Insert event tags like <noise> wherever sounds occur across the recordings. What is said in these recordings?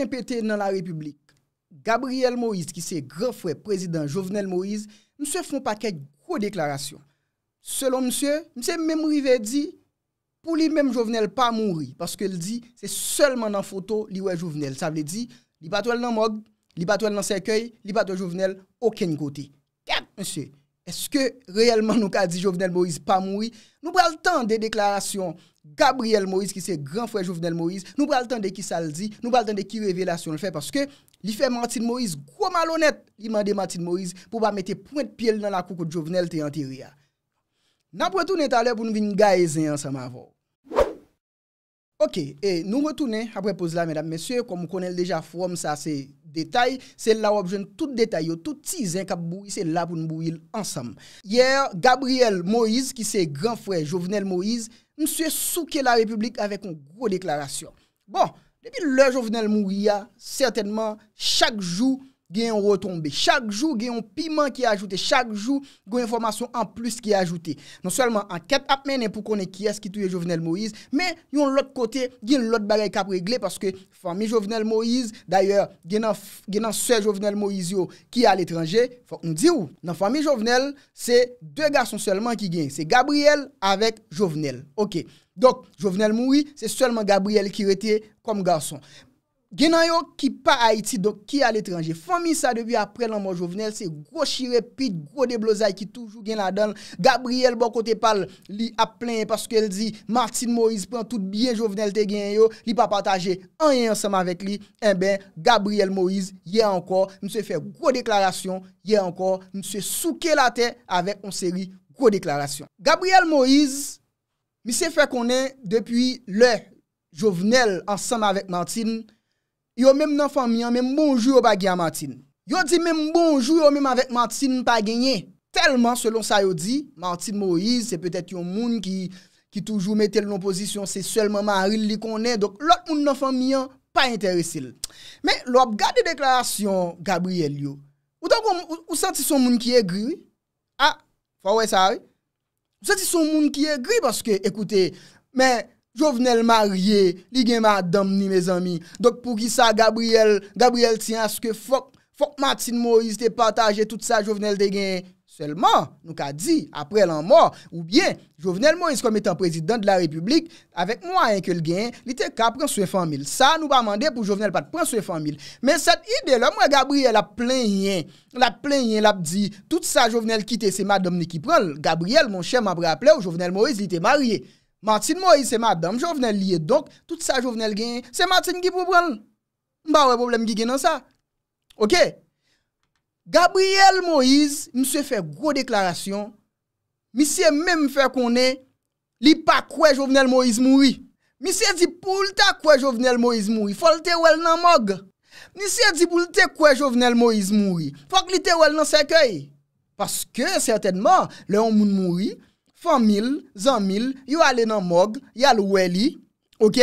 impetè nan la republik. Gabriel Moïse ki se grefwe prezident Jovenel Moïse, nou se fon pa kek kou deklarasyon. Selon msye, nou se memri ve di pou li mem Jovenel pa mouri paske li di se selman nan foto li we Jovenel. Sa vle di li patwèl nan mog, li patwèl nan sekèy, li patwèl Jovenel, okèn kote. Gat msye! Eske reyelman nou ka di Jovenel Moïse pa moui? Nou pral tan de deklarasyon Gabriel Moïse ki se gran fwe Jovenel Moïse, nou pral tan de ki sa l di, nou pral tan de ki revelasyon l fe, paske li fe mantin Moïse, gwo malonet li mande mantin Moïse pou ba mette pwent piel nan la koukout Jovenel te yantiria. Nampwè tou neta lè pou nou vin nga ezen yon sa ma vò. Ok, et nous retournons après pause là, mesdames, messieurs, comme vous connaissez déjà forme, ça c'est détail, c'est là où vous avez tout détail, tout teasing qui c'est là pour nous bouillir ensemble. Hier, Gabriel Moïse, qui c'est grand frère Jovenel Moïse, monsieur souqué la République avec une grosse déclaration. Bon, depuis le Jovenel Mouria, certainement, chaque jour, gen yon retombe, chak jou gen yon piment ki ajoute, chak jou gen yon informasyon an plus ki ajoute. Non selman an ket apmenen pou konen kyes ki touye Jovenel Moïse, men yon lot kote gen yon lot bagay kap regle, paske fami Jovenel Moïse, d'ayor gen an se Jovenel Moïse yo ki al etranje, fok nou di ou, nan fami Jovenel, se de gason selman ki gen, se Gabriel avèk Jovenel. Ok, donk Jovenel Moïse, se selman Gabriel ki rete kom gason. Genan yo ki pa Haiti, do ki al etranje. Fomin sa debi apre l anman jovenel, se gro shirepit, gro deblozay ki toujou gen la don. Gabriel bon kote pal li ap plen, paske el di, Martin Moïse pren tout biye jovenel te gen yo, li pa pataje anye ansam avek li, en eh ben, Gabriel Moïse, ye ankor, mi se fe gro deklarasyon, ye ankor, mi se souke la ten, avek on seri gro deklarasyon. Gabriel Moïse, mi se fe konen, depi le jovenel ansam avek Martin, mi se fe konen, Yo mèm nan fan miyan, mèm bonjou yo pa genye a Martin. Yo di mèm bonjou yo mèm avèk Martin pa genye. Telman, selon sa yo di, Martin Moïse, se petèt yon moun ki toujou metèl l'opposisyon, se sèlman maril li konè. Dok, lòt moun nan fan miyan, pa enteresil. Mè, lòp, gade deklarasyon Gabriel yo. Ou tak wou, ou sèti son moun ki e gri? Ha, ah, fò wè sa wè? Ou sèti son moun ki e gri? Bòske, ekoute, mè... Jovenel marye, li gen madam ni me zami. Dok pou ki sa Gabriel, Gabriel tiyan aske fok, fok Martin Moïse te pataje tout sa jovenel de gen. Sèlman, nou ka di, apre lan mò, ou bien, jovenel Moïse kom etan prezident de la republik, avek mwa enke l gen, li te ka pranswe fan mil. Sa nou pa mande pou jovenel pat pranswe fan mil. Men set ide la, mwen Gabriel ap plen yen, ap plen yen, ap di, tout sa jovenel kite se madam ni ki pran, Gabriel, mwen chè m ap rapple ou jovenel Moïse li te marye. Martin Moïse se madame, jovenel liye. Donk, tout sa jovenel genye, se Martin ki problem. Mba wè problem ki genye nan sa. Ok. Gabriel Moïse, mi se fè gro deklarasyon. Mi se mè m fè konè, li pa kwe jovenel Moïse mouri. Mi se di pou lta kwe jovenel Moïse mouri. Fò lte wèl nan mog. Mi se di pou lte kwe jovenel Moïse mouri. Fò lte wèl nan sekèy. Paske, certainman, le yon moun mouri, famil, zanmil, yu ale nan mog, yal weli, ok?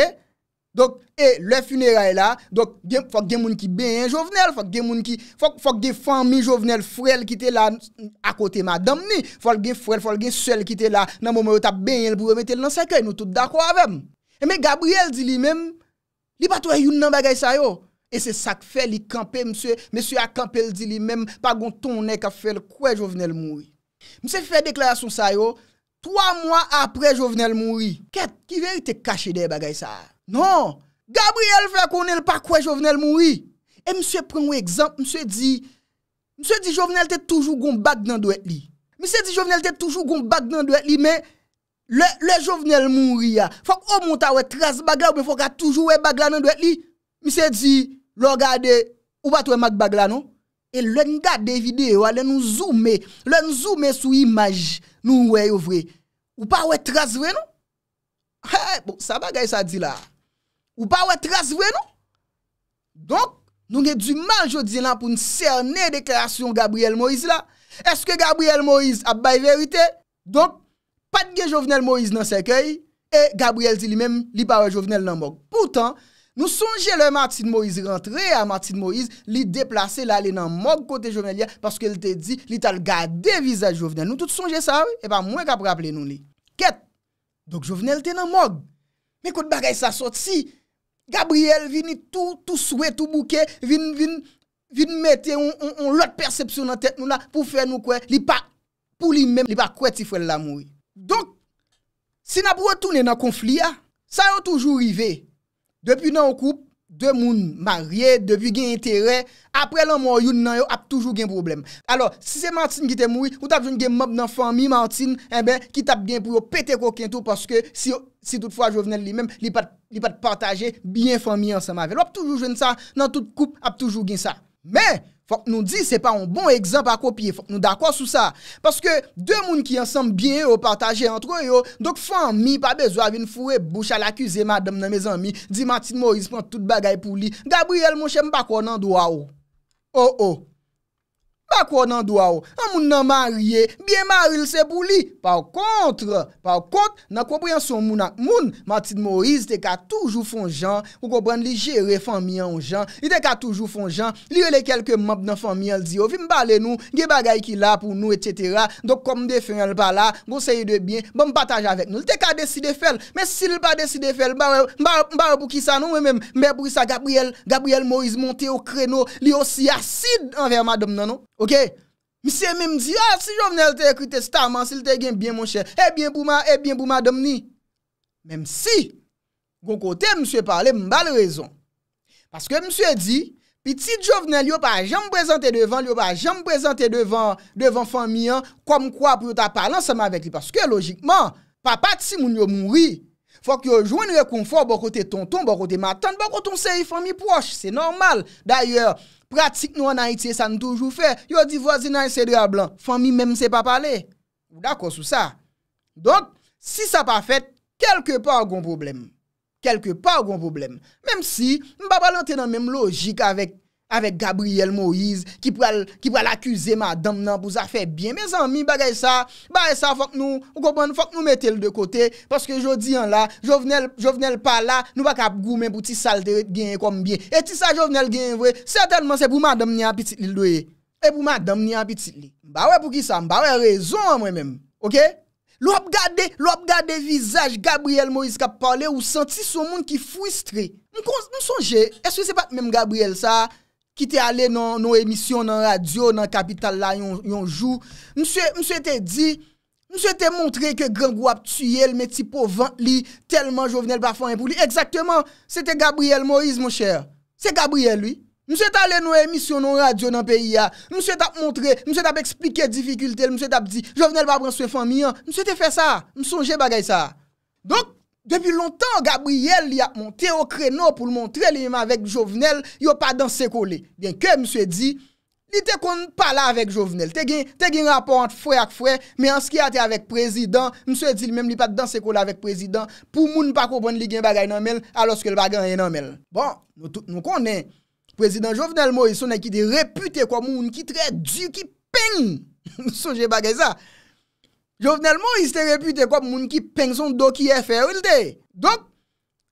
Dok, e, le funera e la, dok, fok gen moun ki benjen jovenel, fok gen moun ki, fok, fok gen famil jovenel frel ki te la akote madam ni, fok gen frel, fok gen sel ki te la, nan mou mou yo tap benjen l pou we metel nan sekay, nou tout da kwa avem. E me Gabriel di li mem, li patwa yun nan bagay sayo, e se sak fe li kampe, msye, msye akampe li di li mem, pa gontou nek a fel kwe jovenel mou. Mse fe dekla yason sayo, 3 mwa apre jovenel mounri. Ket, ki veri te kache de bagay sa? Non, Gabriel fè konen pakwe jovenel mounri. E msè pren wè ekzamp, msè di, msè di jovenel te toujou goun bag nan dwek li. Msè di jovenel te toujou goun bag nan dwek li, men le jovenel mounri ya. Ah, fòk o monta wè tras bag la ou mwen fòk a toujou wè bag la nan dwek li, msè di, lò gade, ou bat wè mag bag la non? E lèn gade videyo, lèn nou zoome, lèn zoome sou imaj nou wè yo vre. Ou pa wè tras vre nou? Ha ha, bon, sa ba gay sa di la? Ou pa wè tras vre nou? Donk, nou gen di man jodi lan pou nou serne deklarasyon Gabriel Moïse la. Eske Gabriel Moïse ap bay verite? Donk, pat gen Jovenel Moïse nan sekèy, e Gabriel di li men, li pa wè Jovenel nan mok. Poutan, Nou sonje le Martin Moïse rentre a Martin Moïse li deplase la li nan mog kote Jovenel ya Paske el te di li tal gade vizaj Jovenel Nou tout sonje sa ou e ba mwen kapraple nou li Ket, dok Jovenel te nan mog Me kote bagay sa sot si Gabriel vini tou soue tou bouke Vini mette ou lot persepsyon nan tet nou la pou fe nou kwe Li pa pou li men, li pa kwe ti fwe la mou Dok, si nabou e toune nan konflia Sa yo toujou rive Depi nan koup, de moun marye, depi gen entere, apre lan moun youn nan yo ap toujou gen problem. Alo, si se Martin ki te moui, ou tap joun gen mob nan fami Martin, enbe, eh ki tap gen pou yo pete koukento, paske si tout fwa jovenel li men, li pat pataje, biyen fami ansan mavel. Ou ap toujou joun sa, nan tout koup, ap toujou gen sa. Men! Fok nou di se pa un bon ekzamp akopye. Fok nou dakwa sou sa. Paske de moun ki ansanm bien yo partaje antro yo. Dok fan mi pa bezwa vin fou e bouch al akuse madam nan me zanmi. Di mati mou izpon tout bagay pou li. Gabriel mou chenm bako nan do a ou. Ou oh, ou. Oh. Pa kwa nan do a ou? An moun nan marye, biye maril se pou li. Par kontre, par kontre, nan kwa bwoyan son moun ak moun, Matit Moriz te ka toujou fon jan, pou kwa bwoyan li jere fanyan ou jan, li te ka toujou fon jan, li yo le kelke map nan fanyan, li yo oh, vim pale nou, ge bagay ki la pou nou, et cetera, dok kom de fanyan l pa la, moun seye de bien, moun pataj avek nou. Li te ka deside fel, me si li pa deside fel, mba mba mba mba mba mba mba mba mba mba mba mba mba mba mba mba mba mba Ok, misye men mdi, ah si jovenel te ekwite staman, se li te gen bien mon chè, e bien pou ma, e eh bien pou ma domni. Mem si, kon kote msye pale mbal rezon. Paske msye di, pi ti jovenel yo pa jam prezante devan, yo pa jam prezante devan, devan famiyan, kom kwa pou yo ta pale ansame avek li. Paske logikman, pa pati moun yo moun ri. Fòk yo jwen rekonfor bo kote tonton, bo kote matan, bo kote ton seyi fòmi pòsh. Se normal. D'ayèr, pratik nou anayite sa n'joujou fè. Yo di vwazina yon sèdi a blan. Fòmi mèm se pa pale. Ou d'akò sou sa. Donk, si sa pa fèt, kelke pa agon problem. Kelke pa agon problem. Mèm si, mba pale an tenan mèm logik avèk Avèk Gabriel Moïse ki pou al akuse madam nan pou sa fè bien. Mè san mi bagay sa, bagay sa fòk nou, fòk nou metèl de kote. Pòske jò diyan la, jò venèl, jò venèl pa la, nou bak ap goumen pou ti salte genye kom bien. Eti sa jò venèl genye vwe, certainman se pou madam ni apitit li lwe. Eti sa jò venèl genye vwe, certainman se pou madam ni apitit li lwe. Ba wè pou ki sa, ba wè rezon mwen mèm. Ok? Lò ap gade, lò ap gade vizaj Gabriel Moïse kap pale ou senti son moun ki fwistre. Nou sonje, eswe se pat mèm Gabriel sa? Ki te ale nou emisyon nan radyo nan kapital la yon jou Mse te di Mse te montre ke gran gwa ptuyel meti po vant li Telman jo venel pa fanyen pou li Eksakteman Sete Gabriel Moise monsher Se Gabriel li Mse te ale nou emisyon nan radyo nan peyi ya Mse te ap montre Mse te ap eksplike difikultel Mse te ap di Jo venel pa pranswen fanyen Mse te fe sa Mse te fanyen Mse te fanyen Depi lontan, Gabriel li ap monte o kreno pou l montre li yman vek Jovenel, yo pa danse kole. Gen ke mswe di, li te kon pa la vek Jovenel. Te gen rapor ante fwe ak fwe, men anske a te avek prezident, mswe di li men li pa danse kole avek prezident, pou moun pa kopon li gen bagay nanmel, alos ke l bagay nanmel. Bon, nou konen, prezident Jovenel Moïse ou nan ki de repute komoun ki tre di ki pen, mswe di bagay sa. Jovenel Moïse te repute kop moun ki peng son do ki FRL te. Dok,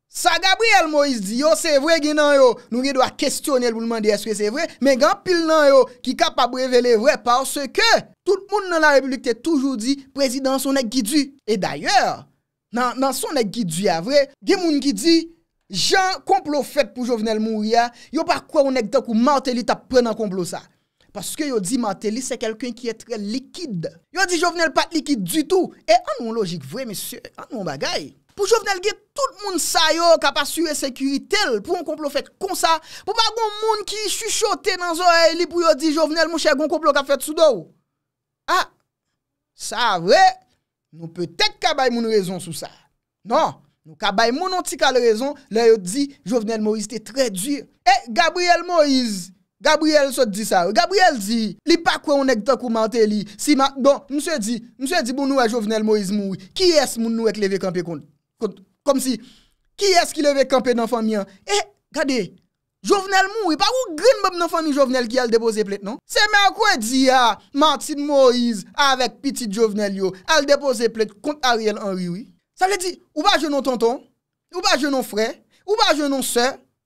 sa Gabriel Moïse di, yo se vwe gen nan yo, nou gen do a kestyonel pou lman de eske se vwe, men gen pil nan yo ki kapab revele vwe parce ke tout moun nan la republik te toujou di, prezident son ek gidu. E d'ayor, nan son ek gidu ya vwe, gen moun ki di, jan komplo fet pou Jovenel Moïse ya, yo pa kwa ou nek dek ou martelit ap pre nan komplo sa. Paske yo di Matelis se kelken ki e tre likid. Yo di Jovenel pat likid du tou. E anon logik vwe, misye? Anon bagay? Pou Jovenel ge, tout moun sayo kapas yu e sekuritel pou yon komplo fet kon sa. Pou bagoun moun ki chuchote nan zorey li pou yo di Jovenel mouche yon komplo ka fet soudou. Ha, ah, sa vwe, nou pete kabay moun rezon sou sa. Non, nou kabay moun nonti kal rezon, le yo di Jovenel Moise te tre djir. E, Gabriel Moise! Gabriel sot di sa. Gabriel di, li pa kwe onek ta kou mante li. Mse di, mse di, moun nou a e Jovenel Moise moui. Ki es moun nou ek leve kampe kon? Kom si, ki es ki leve kampe nan fami an? Eh, gade, Jovenel moui, pa ou grin bop nan fami Jovenel ki al depoze plek non? Se mè an kwe di ya, Martin Moise, avèk piti Jovenel yo, al depoze plek kon Ariel Henrioui? Sa mè di, ou pa jenon tonton, ou pa jenon frè, ou pa jenon sèr,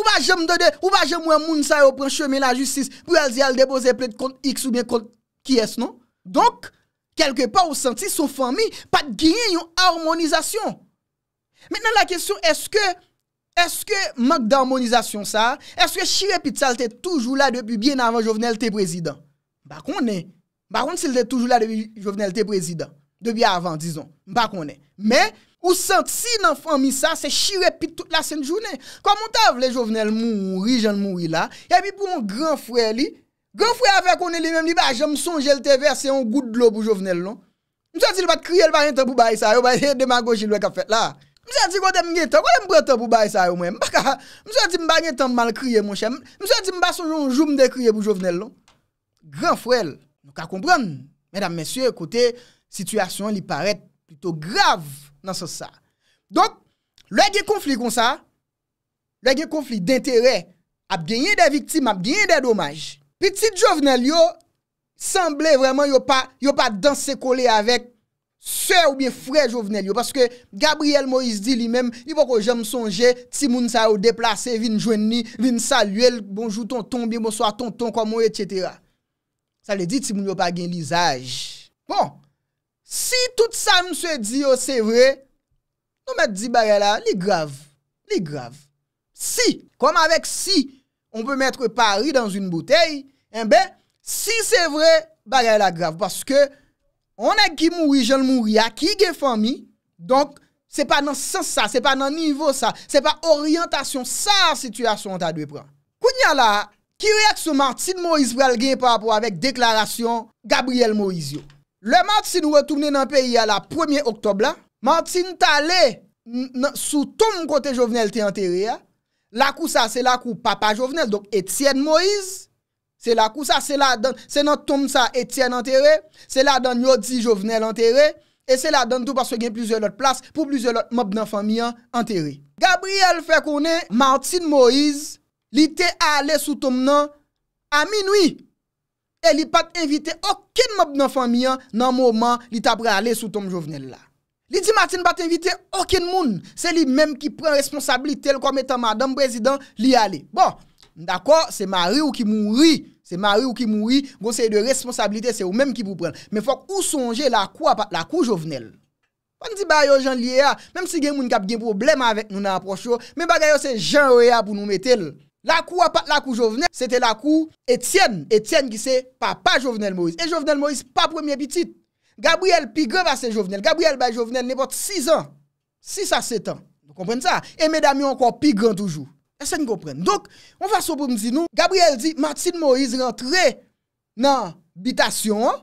Ou pa jem mdode, ou pa jem mwen moun sa yo pran cheme la justis pou el di al depoze plet kont x ou bie kont kies, non? Donk, kelke pa ou senti son fami pat ginyen yon harmonizasyon. Menan la kesyon, eske, eske, mat d'harmonizasyon sa, eske chire pit sa lte toujou la debi bien avan jovenelte prezident? Bakon ne, bakon se lte toujou la debi jovenelte prezident, debi avan, dizon, bakon ne, men... Ou sent si nan fami sa, se shire pit tout la sen jounen. Kwa moun tav, le jovenel moun ri, jan moun ri la, ya e bi pou moun gran frè li, gran frè avè konen li mèm li, ba jèm son jèl te versè yon gout d'lo pou jovenel lò. Non? Moussè di li bat kriè l'baryen tan pou bayi sa yo, ba jèm <laughs> deman gòjil wèk a fèt la. Moussè di gòdèm nye tan, gòdèm brè tan pou bayi sa yo mèm. Moussè di mba nye tan mal kriè moun chèm, moussè di mba son joun joun mdè kriè pou jovenel non? lò. nan se sa. Donk, lwen gen konflik kon sa, lwen gen konflik d'interè, ap genye de viktim, ap genye de domaj. Petite jovenel yo, semble vreman yo pa, yo pa danse kole avèk sè ou bien frè jovenel yo, paske Gabriel Moïse di li mèm, li pou kon jèm sonje, ti moun sa ou deplase, vin jwen ni, vin saluel, bonjou ton ton, bin monswa ton ton, kon moun et chetera. Sa le di ti moun yo pa gen lisaj. Bon, Si tout sa mse di yo se vre, nou met di bagay la, li grav. Li grav. Si, kom avek si, on pe metre pari dan zun botey, enbe, eh si se vre, bagay la grav. Paske, on ek ki mouri, jenl mouri a, ki ge fami, donk, se pa nan sens sa, se pa nan nivou sa, se pa oryantasyon sa situasyon an ta dwe pran. Kounyan la, ki reak sou Martin Moise Bralge pa apou avek deklarasyon Gabriel Moise yo. Le Martin wè toumnen nan peyi a la premye oktob la, Martin ta le sou tom kote jovenel te enteri a, lakou sa se lakou papa jovenel, donk Etienne Moïse, se lakou sa se lakou, se nan tom sa Etienne enteri, se lakou nan yoti jovenel enteri, e se lakou nan tou paswe gen plizye lot plas, pou plizye lot mob nan fami an enteri. Gabriel fe konen Martin Moïse, li te ale sou tom nan Aminoui, E li pat invite okèn mòb nan famiyan nan mòman li tabre ale sou tom jovenel bon, bon, la. Li di matin pat invite okèn moun, se li mèm ki pren responsabili tel kom etan madame prezident li ale. Bon, dako, se mari ou ki mouri, se mari ou ki mouri, bon se de responsabili te se ou mèm ki pou pren. Men fòk ou sonje la kwa pat la kou jovenel. Pan di bayo jan li ah, e a, menm si gen moun kap gen problem avek nou nan aprocho, men bagayo se jan re a pou nou metel. La kou jovenel Sete la kou Etienne Etienne ki se papa jovenel Moïse E jovenel Moïse pa premye bitit Gabriel pigre va se jovenel Gabriel ba jovenel ne pot 6 an 6 a 7 an E medami ankon pigren toujou E se n'kompren Gabriel di Martine Moïse rentre Nan bitasyon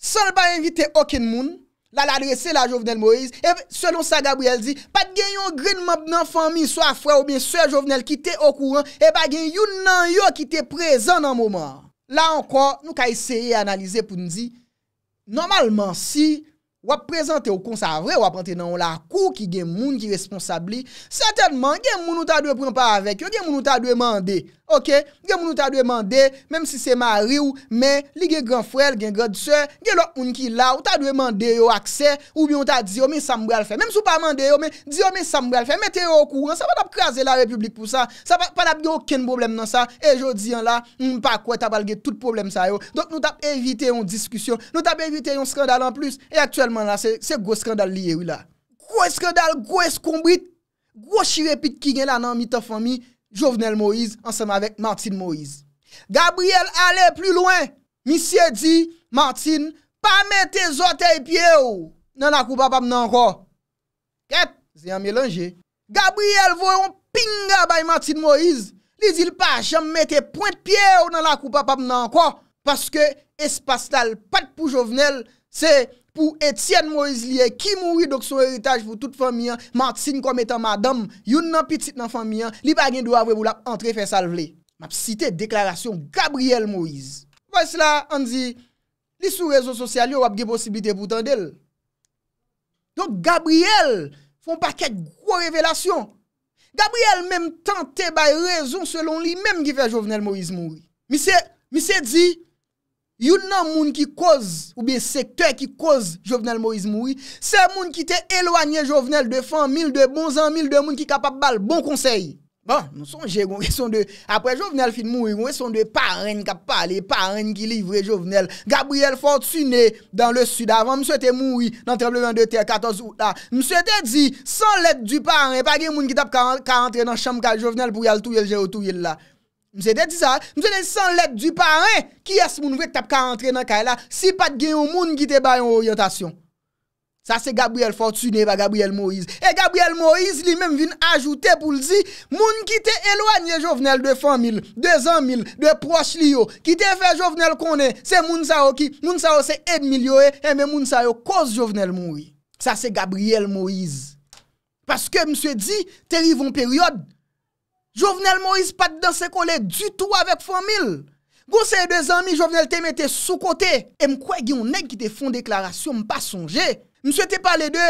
Sol ba invite okin moun La la adrese la jovenel Moise, e selon sa Gabriel zi, pa gen yon grinman nan fami, so a fwa ou men so a jovenel ki te okouran, e pa gen yon nan yo ki te prezen nan mouman. La anko, nou ka isye analize pou nzi, normalman si, wap prezante ou konsavre, wap rente nan ou la kou ki gen moun ki responsabli, satenman gen moun ou ta dwe pran pa avek, gen moun ou ta dwe mande. Ok, gen moun nou ta dwe mande, menm si se ma ri ou, men, li gen gen frel, gen gen dsè, gen lò un ki la, ou ta dwe mande yo akse, ou bi yon ta diyo, men sa mwè al fè, menm sou pa mande yo, men, diyo men sa mwè al fè, mette yo au kouran, sa va tap krasè la republik pou sa, sa va panap gen oken problem nan sa, e jò diyon la, mpako, tabal gen tout problem sa yo, donk nou tap evite yon diskusyon, nou tap evite yon skandal an plus, e aktuellement la, se go skandal liye ou la, go skandal, go eskombrit, Jovenel Moïse ansem avèk Martine Moïse. Gabriel alè plou lwen, misye di Martine, pa mè te zotey pie ou nan la koupa pap nan kwa. Kèt, zè yon mélange. Gabriel voyon pinga bay Martine Moïse, li zil pa jom mè te pointe pie ou nan la koupa pap nan kwa, paske espastal pat pou Jovenel, se... pou Etienne Moise liye ki mouri dok son eritaj pou tout famiyan, martin kom etan madame, yon nan pitit nan famiyan, li bagen do avwe pou lap antre fe salvele. Map site deklarasyon Gabriel Moise. Po es la, anzi, li sou rezo sosyal yo wap ge posibite pou tan del. Donk Gabriel fon pa kek gro revelasyon. Gabriel menm tante bay rezon selon li menm ge fe jovenel Moise mouri. Mi se di... You nan moun ki koz ou bi sektè ki koz Jovenel Moïse Moui, se moun ki te elwanyen Jovenel de fan, mil de bon zan, mil de moun ki kapap bal, bon konsey. Bon, nou son jè, apre Jovenel fin Moui, nou son de paren kap pale, paren ki livre Jovenel. Gabriel Fortuné, dan le sud avan, mse te Moui, nan 32-13-14 ou la, mse te di, san let du paren, pa gen moun ki tap 40-40 nan chanm ka Jovenel pou yal tou yel jè ou tou yel la. Mse de di sa, mse de san let du par an, ki es moun vek tap ka antre nan kay la, si pat gen yon moun ki te bayan yon yotasyon. Sa se Gabriel Fortuné pa Gabriel Moïse. E Gabriel Moïse li men vin ajoute pou l di, moun ki te elwanyen jovenel de famil, de zanmil, de proche li yo, ki te fe jovenel konen, se moun sa yo ki, moun sa yo se edmilyo e, e men moun sa yo koz jovenel moun wi. Sa se Gabriel Moïse. Paske mse di, te rivon peryode, Jovenel Moïse pat dan se kon le du tou avèk fòmil. Gon se yè de zanmi, jovenel te mette sou kote. E mkwe gyon neg ki te fon deklarasyon mpa sonje. Mse te palè de,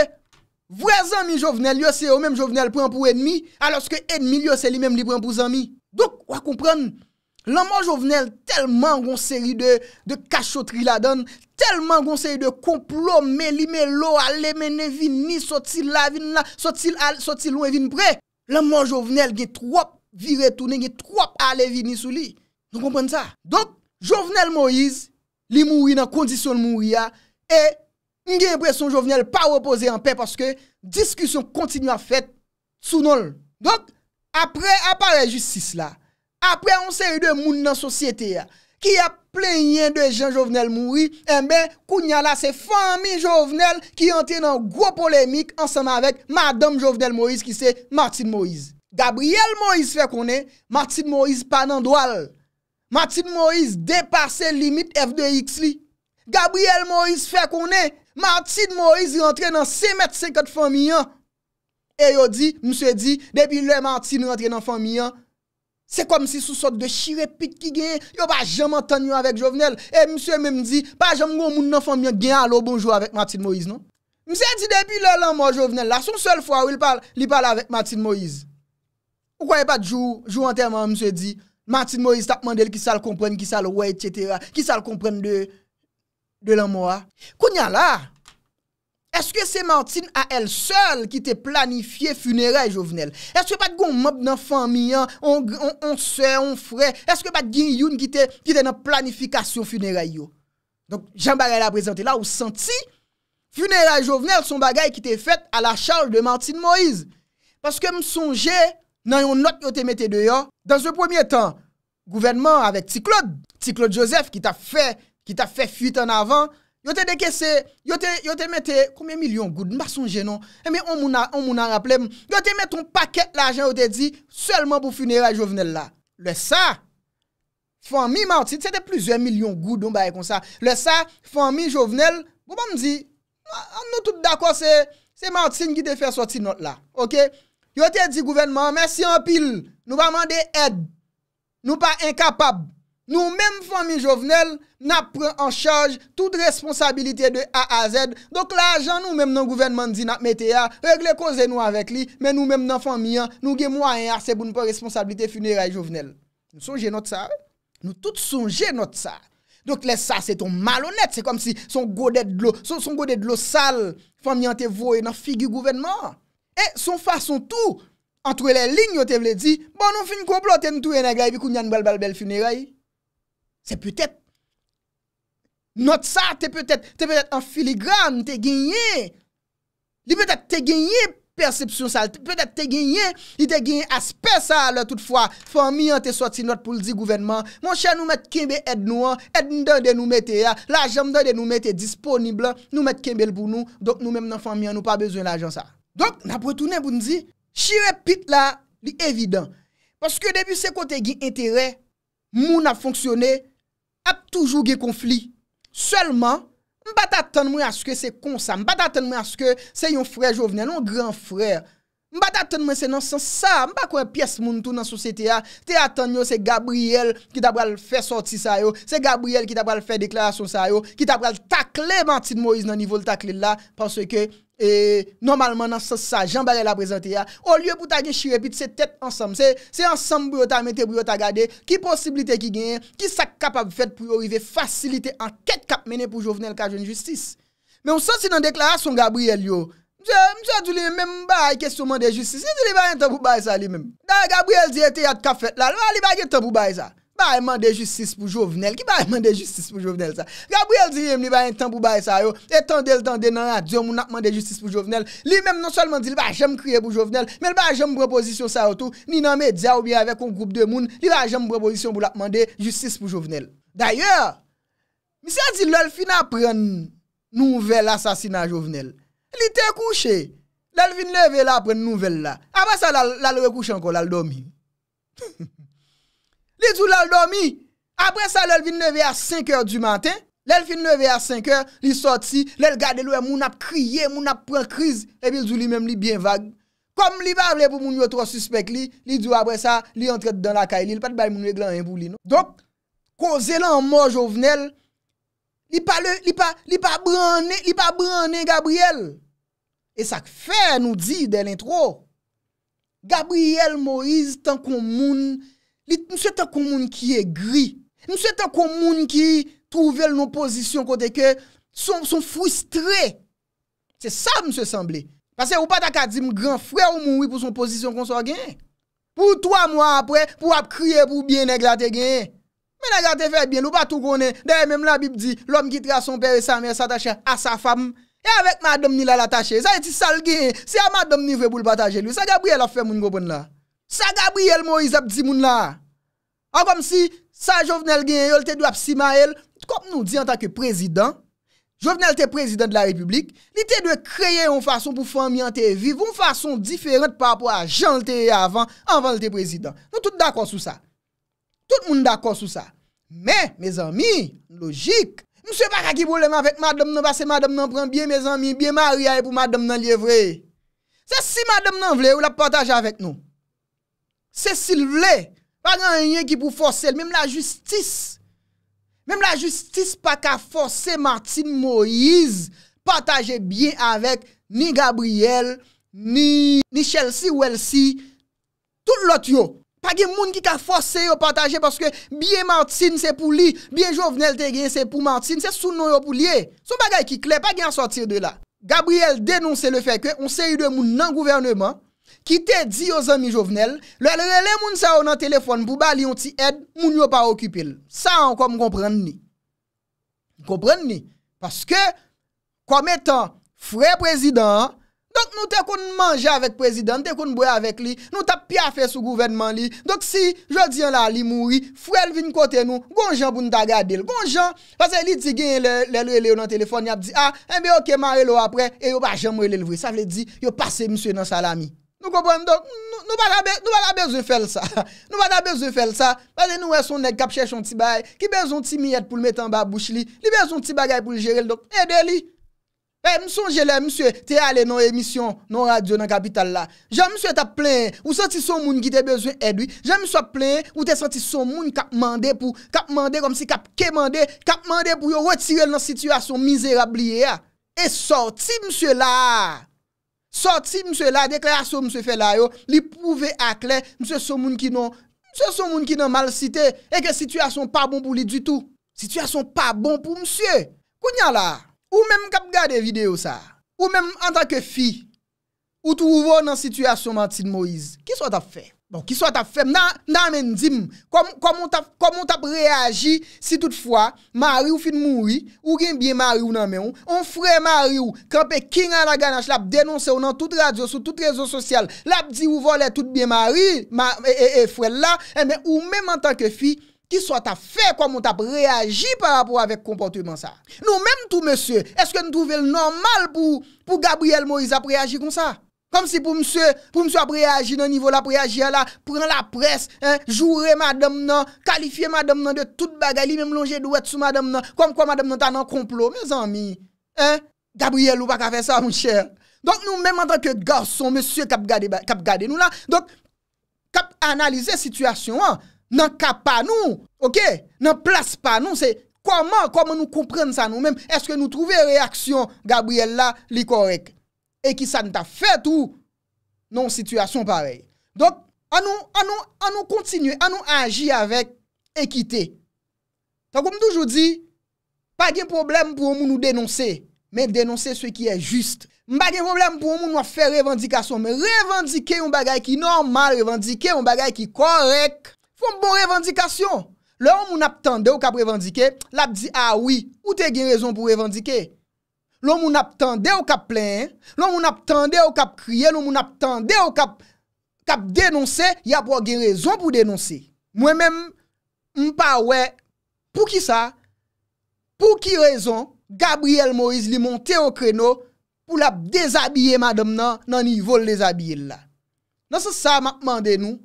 vwè zanmi jovenel yò se yo mèm jovenel pran pou enmi, alòs ke enmi yò se li mèm li pran pou zanmi. Dok wakompran, laman jovenel telman gon seri de kachotri la don, telman gon seri de komplomè li mè lo alè mè ne vin ni sotil la vin la, sotil al, sotil ou e vin pre. la mwen jovenel ge trwap viretounen, ge trwap alevi nisou li. Jou kompon sa. Dok, jovenel Moïse, li moui nan kondisyon moui ya, e mge mbwè son jovenel pa repose an pe, paske diskusyon kontinu a fèt sou nol. Dok, apre apare justice la, apre on se yode moun nan sosyete ya, Ki ap plenyen de jen jovenel moui, enbe eh kou nyala se fami jovenel ki yon ten nan gro polemik ansanman vek madame jovenel mouiz ki se Martin Mouiz. Gabriel Mouiz fe konen, Martin Mouiz pa nan doal. Martin Mouiz depase limit F2X li. Gabriel Mouiz fe konen, Martin Mouiz rentre nan 6,5 mète fami yon. E yo di, mse di, depi le Martin rentre nan fami yon, Se kom si sou sot de shirepit ki gen, yo pa jaman tan yo avèk Jovenel. E msè mèm di, pa jaman gwo moun nan fòm myon gen alò bonjou avèk Matin Moïse, non? Msè di, depi lè lè mò Jovenel la, son sèl fò wè li pal avèk Matin Moïse. Ou kwenye pat jou, jou anterman, msè di, Matin Moïse tapman del ki sal kompren, ki sal wè, etc. Ki sal kompren de, de lè mò a. Ah? Kou nyan la? Eske se Martine a el sol ki te planifiye funera e jovenel? Eske pat goun mob nan fami an, on se, on fre, eske pat gyn youn ki te nan planifikasyon funera yo? Donk, jambare la prezante la ou santi, funera e jovenel son bagay ki te fet a la chal de Martine Moïse. Paske m sonje nan yon not yo te mette deyan, dans yon premier tan, gouvenman avèk ti Claude, ti Claude Joseph ki ta fè fuit an avan, Yo te dekesè, yo te metè, koumè milyon goud, mba sou jenon, eh, mbe on mou nan rappele, yo te metè ton pakèt l'ajen, yo te di, selman pou funera jovenel la. Le sa, fò mi moutine, se te plizè milyon goud, mba e kon sa, le sa, fò mi jovenel, mba mdi, an nou tout d'akò se, se moutine ki te fè soti not la, ok? Yo te di gouvenman, mersi an pil, nou pa mande ed, nou pa enkapab, Nou mèm fami jovenel na pren an charge tout responsabilité de A à Z. Dok la, jan nou mèm nan gouvenman di nan metea, regle koze nou avèk li, mèm nou mèm nan fami an, nou gen mwa en a, seboun pa responsabilité funeray jovenel. Nou sonje not sa, eh. Nou tout sonje not sa. Dok les sa, se ton mal honet, se kom si son godet glos, son godet glos sal, fami an te voye nan figi gouvenman. Eh, son fason tou, antwe le lign yo te vle di, bon nou fin komplote ntou en agay, bikou nyan balbalbel funeray. Se petet not sa, te petet an filigran, te genye. Li petet te genye persepsyon sa. Li petet te genye, li te genye aspe sa la tout fwa. Fon mi an te soti not pou li di gouvenman. Mon chè nou met kembe ed nou an. Ed nou dan de nou met te ya. L'ajan nou dan de nou met te disponible. Nou met kembe l pou nou. Donk nou men nan fon mi an nou pa bezwen l'ajan sa. Donk, na pwetounen pou nou di. Chi repit la, li evident. Paske debi se kon te genye entere, mou na fonksyoney, ap toujou ge konfli. Sèlman, mbata tèn mwen aske se konsa, mbata tèn mwen aske se yon frè jovnen, yon gran frè. Mba datan mwen se nan san sa, mba kwen piyes moun tou nan sosete ya, te atan yo se Gabriel ki tabral fe sorti sa yo, se Gabriel ki tabral fe deklarasyon sa yo, ki tabral takle manti de Moïse nan nivou l takle la, panso ke e, normalman nan san sa, jambare la prezante ya, ou lye pou ta gen shirepit se tet ansam, se ansam bou yo ta amete, bou yo ta gade, ki posibilite ki gen, ki sa kapab fed pou yo rive, fasilite an ket kap mene pou jo vene l kajon justice. Men ou san se nan deklarasyon Gabriel yo, Mse, mse a di li men, mba a yi kesyo mande justice, li di li ba yi entan pou bay sa li men. Da Gabriel di ete yad kafet la, lwa li ba yi entan pou bay sa. Ba yi mande justice pou Jovenel, ki ba yi mande justice pou Jovenel sa. Gabriel di yem li ba yi entan pou bay sa yo, etan del dan denan a Diyo moun ak mande justice pou Jovenel. Li men non solman di li ba jem kriye pou Jovenel, men li ba jem proposisyon sa yo tou, ni nan medya ou bi avek ou group de moun, li ba jem proposisyon pou la mande justice pou Jovenel. Daye, mse a di lòl fina pren nouvel asasina Jovenel. Li te kouche, lel fin neve la pren nouvel la. <laughs> Apre sa lal re kouche anko lal domi. Li djou lal domi, apre sa lel fin neve a 5 or du mantan, lel fin neve a 5 or, li soti, lel gade lou e moun ap kriye, moun ap pren kriz, e bil djou li menm li bien vag. Kom li ba ble pou moun yo tro suspect li, li djou apre sa li entret dan la kay li, li pat bay moun yo glan en bou li. Non? Dok, kouze lan moun jovenel, Li pa branne, li pa branne Gabrielle. E sak fe nou di de l'intro. Gabrielle Moise tan kon moun, li msè tan kon moun ki e gri. Msè tan kon moun ki trouvel nou posisyon kote ke, son frustre. Se sa msè semble. Pase ou pa tak a di m gran fwe ou moui pou son posisyon kon so a genye. Pou to a mwa apre pou ap kriye pou bien e glate genye. Mè nan gante fè bè, loupa tou konè, dè mèm la bib di, lòm ki tra son pè, sa mè, sa ta chè, a sa fam. E avèk madom ni la la ta chè, sa yè ti sal gen, si a madom ni vè boul batajè lè, sa Gabriel a fè moun gòpon la. Sa Gabriel mò is ap di moun la. A ah, kom si, sa jovnel gen, yòl te dò ap sima el, kòp nou di an takè prezidant, jovnel te prezidant de la republik, li te dò kreye yon fason pou fòm yon te vive, yon fason diferent parpò a jan lte avan, avan lte prezidant. Nou tout dakon sou sa. Tout moun d'akor sou sa. Mè, mè zami, logik. Mse baka ki pou lèman vek madèm nan vase, madèm nan pren bie mè zami, bie maryay pou madèm nan liyevre. Se si madèm nan vle, ou la potaje avèk nou. Se si l vle, bagan yon yon ki pou force l, mèm la justis. Mèm la justis baka force Martin Moïse potaje bie avèk ni Gabriel, ni Chelsea Wellesie, tout l ot yo. Pa gen moun ki ka fos se yo pataje paske biye martin se pou li, biye jovenel te gen se pou martin, se sou nou yo pou li e. Son bagay ki kle, pa gen sortir de la. Gabriel denonsè le fè kè, on se yu de moun nan gouvernement, ki te di yo zami jovenel, lè lè lè moun se yo nan telefoun pou ba li yon ti ed, moun yo pa okipil. Sa an kom komprend ni. Komprend ni. Paske, kom etan fre prezident... Donk nou te kon manje avèk prezident, te kon bouè avèk li, nou tap pya fè sou gouvenman li. Donk si, jodi an la li mouri, fwèl vin kote nou, gonjan pou nou ta gade li. Gonjan, wazè li di gen lè lè lè ou nan telefon, ni ap di, a, mbe yo keman lè ou apre, e yo ba jèm ou lè lè vwe. Sa vle di, yo pase mswe nan salami. Nou kompon, donk, nou wazè bezè fèl sa. <laughs> Nou wazè bezè fèl sa, wazè nou wè e son neg kap chèchon ti bay, ki bezon ti minyèt pou lè metan ba bouch li, li bezon ti bagay pou lè jere lè, Eh, msonje la msye te ale nan emisyon nan radio nan kapital la Jan msye ta plen ou te santi somoun ki te bezwen edwi Jan msye ta plen ou te santi somoun kap mande pou Kap mande kom si kap ke mande Kap mande pou yo retire nan situasyon mizerabliye E sorti msye la Sorti msye la dekla yaso msye fe la yo Li pouve akle msye somoun ki nan Msye somoun ki nan mal site Eke situasyon pa bon pou li du tout Situasyon pa bon pou msye Kounya la Ou mèm kap gade video sa, ou mèm an tanke fi, ou tou ouvo nan situasyon nan Tid Moïse. Ki sou tap fèm? Bon, ki sou tap fèm nan men di m, komon tap reagi si tout fwa, Mariu fin mouri, ou gen bien Mariu nan mè ou, ou mèm an tanke fi, ou mèm an tanke fi, ki sot a fe kwa moun tap reagi par rapport avèk kompote moun sa. Nou mèm tou mèsè, eske nou trouve lè normal pou Gabriel Moïse a preagi kon sa. Kom si pou msè, pou msè a preagi nan nivou la, preagi ala, pren la pres, joure madame nan, kalifiye madame nan de tout bagay, li mèm longe dou et sou madame nan, kom kwa madame nan tan nan komplot, mèz an mi. Gabriel ou pa ka fè sa moun chè. Donk nou mèm an tan ke garson mèsè kap gade nou la. Donk kap analize situasyon an. nan kap pa nou, ok, nan plas pa nou, se koman, koman nou kompren sa nou men, eske nou trouve reaksyon Gabriela li korek, e ki sa nou ta fè tou, nou an situasyon parel. Dok, an nou, an nou, an nou kontinu, an nou anji avèk ekite. Takoum toujou di, pa gen problem pou moun nou denonse, men denonse sou ki e jist. Mba gen problem pou moun nou a fè revendikasyon, mbe revendike yon bagay ki normal, revendike yon bagay ki korek, Fon bon revendikasyon. Lè ou moun ap tende ou kap revendike, lè ap di, a ah oui, ou te gen rezon pou revendike. Lè ou moun ap tende ou kap plen, lè ou moun ap tende ou kap kriye, lè ou moun ap tende ou kap denonse, ya pou a gen rezon pou denonse. Mwen men mpa we, pou ki sa, pou ki rezon, Gabriel Moise li monte ou kreno pou lè ap dezabye madam nan, nan yi vol dezabye la. Nansè sa, ma pman de nou,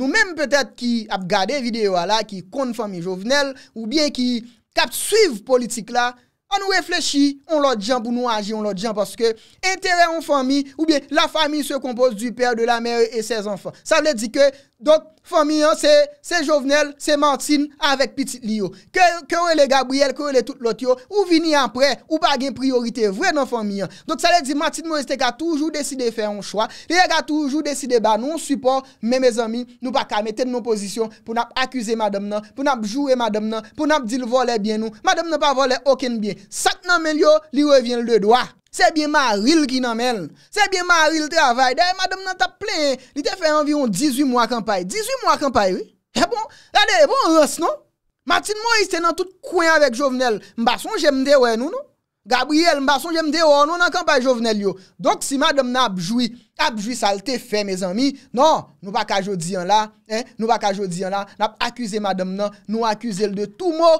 nou mèm pètèt ki ap gade videwa la, ki kon fèmi jovenel, ou bè ki kap suiv politik la, an nou reflechi, on lò diyan pou nou agi, on lò diyan paske, enterè an fèmi, ou bè la fèmi se kompose du pèr de la mèr e sez an fèm. Sa vle di ke, Donk fami yon se jovenel, se mantin avèk pitit li yo. Kè wè e lè Gabriel, kè wè lè tout lot yo, ou vini anprè, ou bagè priorité, vwè nan fami yon. Donk sa lè di, mantin mweste ka toujou deside fè an chwa, lè yon ka toujou deside ba, nou an support, mè mè zami, nou pa kamè ten nou posisyon pou nan akuse madame nan, pou nan jouè madame nan, pou nan di l'vole bien nou, madame nan pa vole okèn bien. Sak nan men yo, li revèn lè doa. Sebyen ma ril ki nan men, sebyen ma ril travay, deye madam nan tap plen, li te fè anviron 18 mwa kampay. 18 mwa kampay, oui? E bon, e bon ross, non? Matin mo yiste nan tout kwen avèk jovenel, mbason jemde wè nou, nou? Gabriel, mbason jemde wè, nou nan kampay jovenel, yo? Donk si madam nan apjoui, apjoui salte fè, mes ami, non, nou baka jodi an la, nou baka jodi an la, nap akuse madam nan, nou akuse l de tou mò.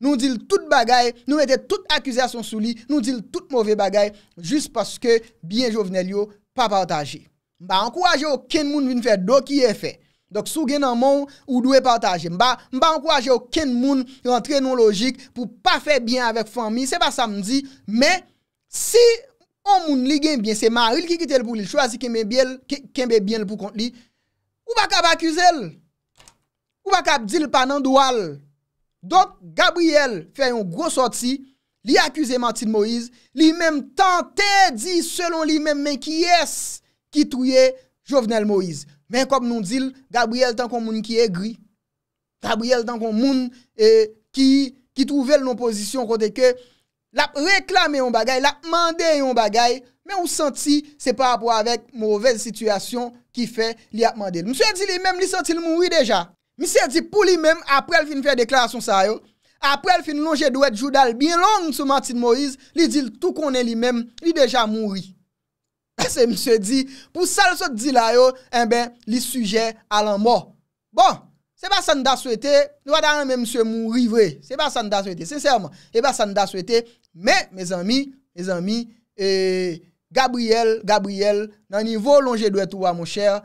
Nou di l tout bagay, nou ete tout akuzasyon sou li, nou di l tout mouve bagay, jist paske biyen jo vnen li yo pa partaje. Mba an kouwaje ou ken moun vin fè do ki ye fè. Dok sou gen nan moun ou dwe partaje. Mba an kouwaje ou ken moun yon trenon logik pou pa fè biyen avèk fami. Se pa samdi, men, si ou moun li gen biyen, se maril ki kite l pou li, ki chwa si kembe biyen l pou kont li, ou baka bakuze l? Ou baka di l panan dwal? Donk, Gabriel fè yon gros soti, li akuse manti de Moïse, li mèm tante di selon li mèm men ki yes ki touye jovenel Moïse. Men kom nou dil, Gabriel tan kon moun ki e gri, Gabriel tan kon moun e, ki touvel nou posisyon kote ke, la reklame yon bagay, la mande yon bagay, men ou santi se pa apwa avèk mouvez situasyon ki fè li apmande. Monsen di li mèm li santi l moui deja. mi se di pou li mem apre l fin fè deklarasyon sa yo, apre l fin lonje dwe joudal bin long sou Martin Moïse, li di tout konen li mem, li deja moun ri. <laughs> Se mi se di, pou sa l sot di la yo, en eh ben, li suje alan mò. Bon, se ba san da souete, nou adan mè msè moun ri vre, se ba san da souete, sensèrman, se ba san da souete, mè, mè zanmi, mè zanmi, eh, Gabriel, Gabriel, nan nivou lonje dwe touwa mò chèr,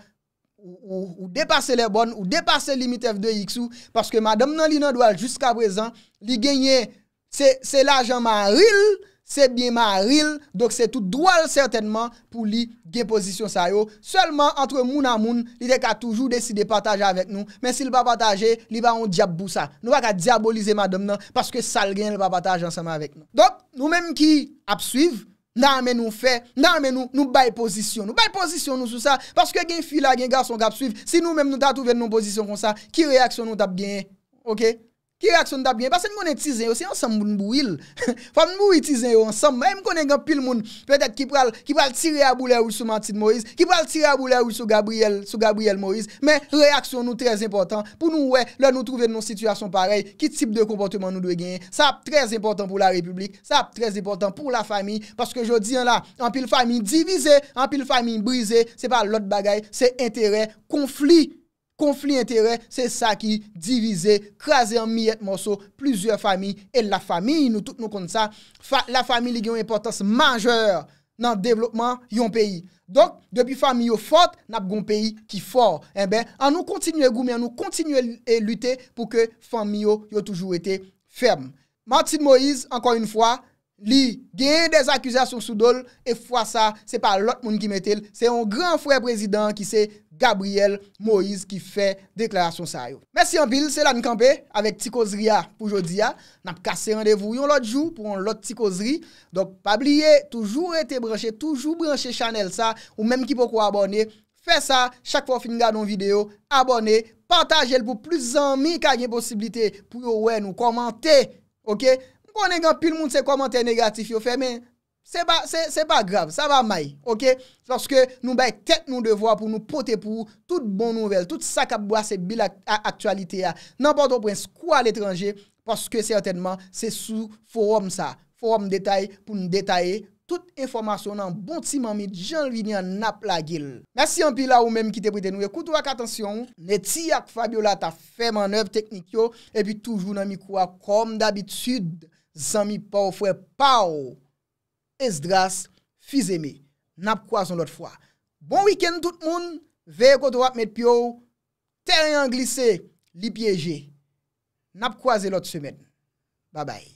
ou depase le bon, ou depase limit F2X, parce que madame nan li nan doual jusqu'à présent, li genye, c'est l'agent ma ril, c'est bien ma ril, donc c'est tout doual certainement, pou li genye position sa yo. Seulement, entre moun a moun, li dek a toujou deside pataje avèk nou, men si li pa pataje, li va on diabou sa. Nou va ka diabolize madame nan, parce que sal genye li pa pataje ansama avèk nou. Donc, nou menm ki ap suive, nan amen nou fè, nan amen nou, nou bay pozisyon nou, bay pozisyon nou sou sa, paske gen fila, gen gar son kap suiv, si nou menm nou ta touven nou pozisyon kon sa, ki reaksyon nou tap gen, ok? Ki reaksyon nou da byen. Pase nou konen tizen yo. Se ansam moun moun bouil. <laughs> Fame moun moun moun tizen yo ansam. Mwen konen gen pil moun. Pe det ki pral. Ki pral tire a boule ou sou manti de Moïse. Ki pral tire a boule ou sou Gabriel. Sou Gabriel Moïse. Men reaksyon nou trez important. Pou nou wè. Lè nou trouve nou situasyon parey. Ki tip de kompote moun nou dwe gen. Sa ap trez important pou la republik. Sa ap trez important pou la fami. Paske jodi an la. An pil fami divize. An pil fami brize. Se pa lot bagay. Se interè. Konflik intere, se sa ki divize, krasi an mi et morso, pluzyor fami, e la fami, nou tout nou kon sa, la fami eh li gen yon importans majeur nan devlopman yon peyi. Donk, debi fami yo fote, nap gon peyi ki fote. En ben, an nou kontinye goume, an nou kontinye lute pou ke fami yo yo toujou ete ferme. Martin Moïse, ankon yon fwa, li gen des akuzasyon soudol, e fwa sa, se pa lot moun ki metel, se yon gran fwe prezident ki se... Gabriel Moïse ki fè deklarasyon sa yo. Mèsi an pil, se lan kampè avèk ti kozri ya pou jodi ya. Nap kase randevou yon lot jou pou yon lot ti kozri. Dok, pabliye toujou rete branche, toujou branche chanel sa ou mèm ki pokou abone. Fè sa, chak pou fin gade yon video, abone, pataje l pou plus zanmi kage yon posibilite pou yo wè nou komante. Ok? Mwen konen gan pil moun se komante negatif yo fè men. Se pa, se, se pa grav, sa va may, ok? Soske nou bay tek nou devwa pou nou pote pou tout bon nouvel, tout sakap bwa se bil a aktualite ya. Nampato prens kwa l'etranje, poske sertenman se sou forum sa. Forum detay pou nou detaye. Tout informasyon nan bon ti man mi djan vini an na plagil. Nasi an pi la ou men mi kite pwite nou. Ekoutou ak atensyon, ne ti ak Fabiola ta fè man nev teknik yo, epi toujou nan mi kwa kom dabitud, zan mi pa ou fwe pa ou. Es dras, fiz eme, nap kwa zon lot fwa. Bon wiken tout moun, vekot wap met pyo, teryen glise, li pyeje. Nap kwa zon lot semen. Ba bay.